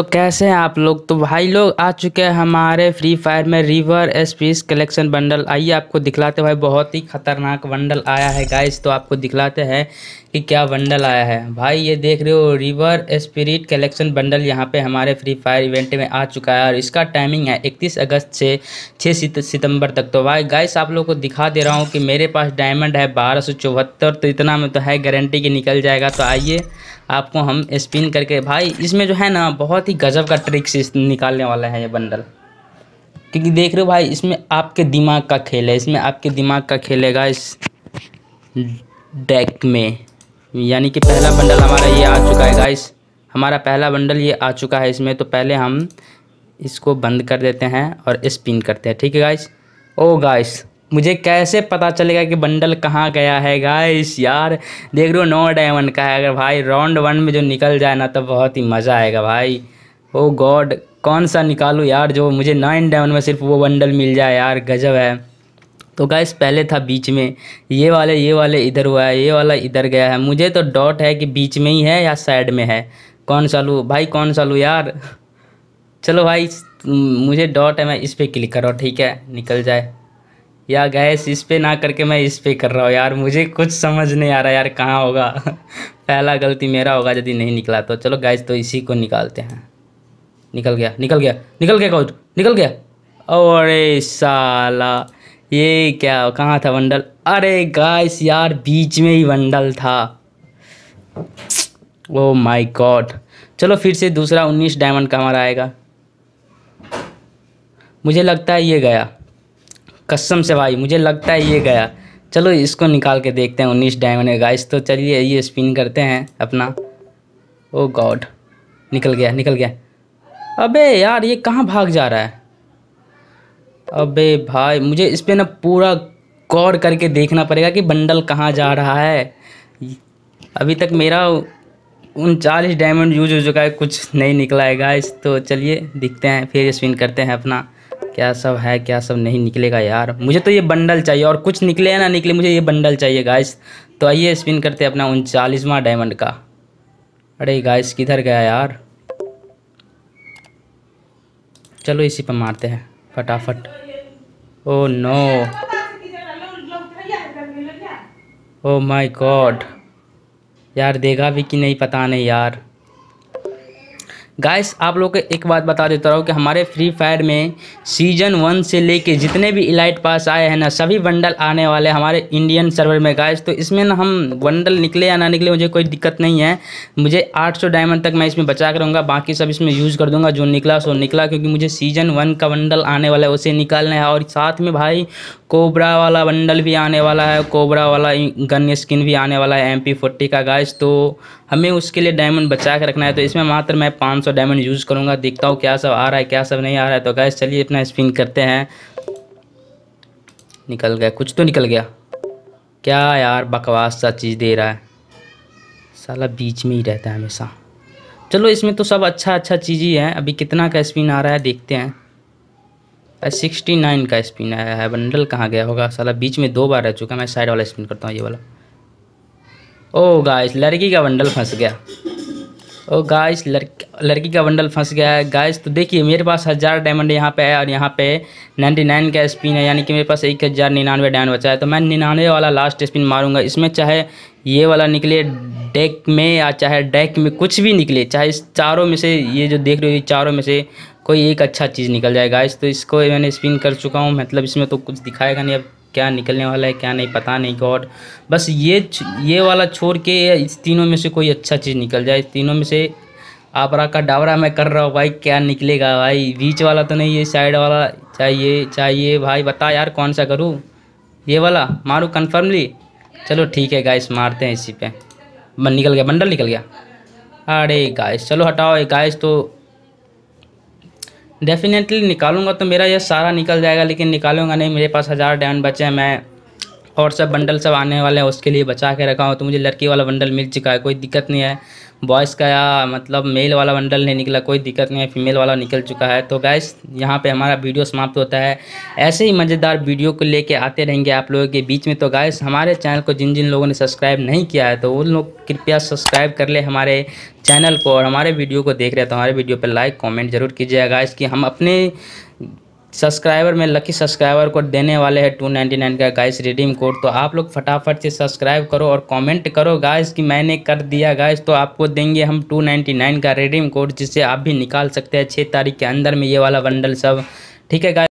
तो कैसे हैं आप लोग तो भाई लोग आ चुके हैं हमारे फ्री फायर में रिवर स्पीस कलेक्शन बंडल आइए आपको दिखलाते भाई बहुत ही खतरनाक बंडल आया है गाइस तो आपको दिखलाते हैं कि क्या बंडल आया है भाई ये देख रहे हो रिवर स्पिरिट कलेक्शन बंडल यहाँ पे हमारे फ्री फायर इवेंट में आ चुका है और इसका टाइमिंग है इकतीस अगस्त से छः सितंबर तक तो भाई गाइस आप लोग को दिखा दे रहा हूँ कि मेरे पास डायमंड है बारह तो इतना में तो है गारंटी कि निकल जाएगा तो आइए आपको हम स्पिन करके भाई इसमें जो है ना बहुत ही गजब का ट्रिक से निकालने वाला है ये बंडल क्योंकि देख रहे हो भाई इसमें आपके दिमाग का खेल है इसमें आपके दिमाग का खेल है इस डेक में यानी कि पहला बंडल हमारा ये आ चुका है गाइस हमारा पहला बंडल ये आ चुका है इसमें तो पहले हम इसको बंद कर देते हैं और स्पिन करते हैं ठीक है गाइस ओ गाइस मुझे कैसे पता चलेगा कि बंडल कहाँ गया है गाइस यार देख रहे हो नौ डायमंड का है अगर भाई राउंड वन में जो निकल जाए ना तो बहुत ही मज़ा आएगा भाई ओ oh गॉड कौन सा निकालूँ यार जो मुझे नाइन डायमंड में सिर्फ वो बंडल मिल जाए यार गजब है तो गैस पहले था बीच में ये वाले ये वाले इधर हुआ है ये वाला इधर गया है मुझे तो डॉट है कि बीच में ही है या साइड में है कौन सा लूँ भाई कौन सा लूँ यार चलो भाई मुझे डॉट है मैं इस पर क्लिक कर रहा हूँ ठीक है निकल जाए या गैस इस पर ना करके मैं इस पर कर रहा हूँ यार मुझे कुछ समझ नहीं आ रहा यार कहाँ होगा पहला गलती मेरा होगा यदि नहीं निकला तो चलो गैस तो इसी को निकालते हैं निकल गया निकल गया निकल गया कौन निकल गया अरे साला ये क्या कहाँ था बंडल अरे गाइस यार बीच में ही बंडल था ओ माय गॉड चलो फिर से दूसरा उन्नीस डायमंड का हमारा आएगा मुझे लगता है ये गया कसम से भाई मुझे लगता है ये गया चलो इसको निकाल के देखते हैं उन्नीस डायमंड है गाइस तो चलिए ये स्पिन करते हैं अपना ओ oh गॉड निकल गया निकल गया अबे यार ये कहाँ भाग जा रहा है अबे भाई मुझे इस पर ना पूरा गौर करके देखना पड़ेगा कि बंडल कहाँ जा रहा है अभी तक मेरा उनचालीस डायमंड यूज हो चुका है कुछ नहीं निकला है गाइस तो चलिए दिखते हैं फिर स्पिन करते हैं अपना क्या सब है क्या सब नहीं निकलेगा यार मुझे तो ये बंडल चाहिए और कुछ निकले ना निकले मुझे ये बंडल चाहिए गाइस तो आइए स्पिन करते हैं अपना उनचालीसवा डायमंड का अरे गाइस किधर गया यार चलो इसी पर मारते हैं फटाफट oh no oh my god यार देगा भी कि नहीं पता नहीं यार गाइस आप लोग को एक बात बता देता रहा कि हमारे फ्री फायर में सीजन वन से लेके जितने भी इलाइट पास आए हैं ना सभी बंडल आने वाले हमारे इंडियन सर्वर में गाइस तो इसमें ना हम बंडल निकले या ना निकले मुझे कोई दिक्कत नहीं है मुझे 800 डायमंड तक मैं इसमें बचा कर रहूँगा बाकी सब इसमें यूज़ कर दूंगा जो निकला सो निकला क्योंकि मुझे सीजन वन का बंडल आने वाला है उसे निकालना है और साथ में भाई कोबरा वाला बंडल भी आने वाला है कोबरा वाला गन स्किन भी आने वाला है एम का गाइस तो हमें उसके लिए डायमंड बचा के रखना है तो इसमें मात्र मैं पाँच दोस्तों डायमंड यूज़ करूँगा देखता हूँ क्या सब आ रहा है क्या सब नहीं आ रहा है तो गैस चलिए अपना स्पिन करते हैं निकल गया कुछ तो निकल गया क्या यार बकवास सा चीज़ दे रहा है साला बीच में ही रहता है हमेशा चलो इसमें तो सब अच्छा अच्छा चीज़ ही है अभी कितना का स्पिन आ रहा है देखते हैं सिक्सटी नाइन का स्पिन आया है बंडल कहाँ गया होगा साला बीच में दो बार रह चुका मैं साइड वाला स्पिन करता हूँ ये वाला ओ गाइस लड़की का बंडल फंस गया ओ गाइस लड़की लड़की का बंडल फंस गया है गाइस तो देखिए मेरे पास हज़ार डायमंड यहाँ पे है और यहाँ पे 99 का स्पिन है यानी कि मेरे पास एक हज़ार निन्यानवे डायमंड बचा है तो मैं निन्यानवे वाला लास्ट स्पिन मारूंगा इसमें चाहे ये वाला निकले डेक में या चाहे डेक में कुछ भी निकले चाहे इस चारों में से ये जो देख रहे हो चारों में से कोई एक अच्छा चीज़ निकल जाए गाइस तो इसको मैंने स्पिन कर चुका हूँ मतलब इसमें तो कुछ दिखाएगा नहीं अब क्या निकलने वाला है क्या नहीं पता नहीं गॉड बस ये ये वाला छोड़ के इस तीनों में से कोई अच्छा चीज़ निकल जाए इस तीनों में से आपरा का डावरा मैं कर रहा हूँ भाई क्या निकलेगा भाई बीच वाला तो नहीं है साइड वाला चाहिए चाहिए भाई बता यार कौन सा करूँ ये वाला मारूँ कन्फर्मली चलो ठीक है गाइस मारते हैं इसी पे निकल गया बंडल निकल गया अरे गाइस चलो हटाओ गाइस तो डेफिनेटली निकालूंगा तो मेरा ये सारा निकल जाएगा लेकिन निकालूंगा नहीं मेरे पास हज़ार डायमंड बचे हैं मैं और सब बंडल सब आने वाले हैं उसके लिए बचा के रखा हूँ तो मुझे लड़की वाला बंडल मिल चुका है कोई दिक्कत नहीं है बॉयज़ का या मतलब मेल वाला बंडल नहीं निकला कोई दिक्कत नहीं है फीमेल वाला निकल चुका है तो गैस यहाँ पे हमारा वीडियो समाप्त होता है ऐसे ही मज़ेदार वीडियो को लेके आते रहेंगे आप लोगों के बीच में तो गैस हमारे चैनल को जिन जिन लोगों ने सब्सक्राइब नहीं किया है तो उन लोग कृपया सब्सक्राइब कर ले हमारे चैनल को और हमारे वीडियो को देख रहे हैं तो हमारे वीडियो पर लाइक कॉमेंट जरूर कीजिएगा गैस कि हम अपने सब्सक्राइबर में लकी सब्सक्राइबर को देने वाले हैं 299 का गाइस रिडीम कोड तो आप लोग फटाफट से सब्सक्राइब करो और कमेंट करो गाइस कि मैंने कर दिया गाइस तो आपको देंगे हम 299 का रिडीम कोड जिसे आप भी निकाल सकते हैं छः तारीख के अंदर में ये वाला बंडल सब ठीक है गाइस